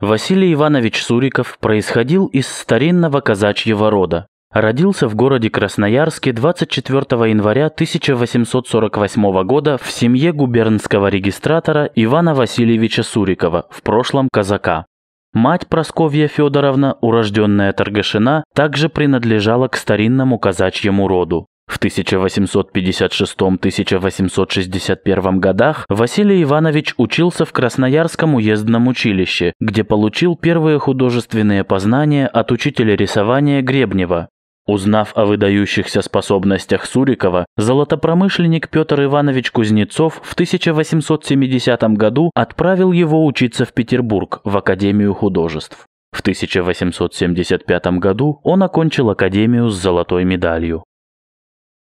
Василий Иванович Суриков происходил из старинного казачьего рода. Родился в городе Красноярске 24 января 1848 года в семье губернского регистратора Ивана Васильевича Сурикова, в прошлом казака. Мать Просковья Федоровна, урожденная Торгашина, также принадлежала к старинному казачьему роду. В 1856-1861 годах Василий Иванович учился в Красноярском уездном училище, где получил первые художественные познания от учителя рисования Гребнева. Узнав о выдающихся способностях Сурикова, золотопромышленник Петр Иванович Кузнецов в 1870 году отправил его учиться в Петербург, в Академию художеств. В 1875 году он окончил Академию с золотой медалью.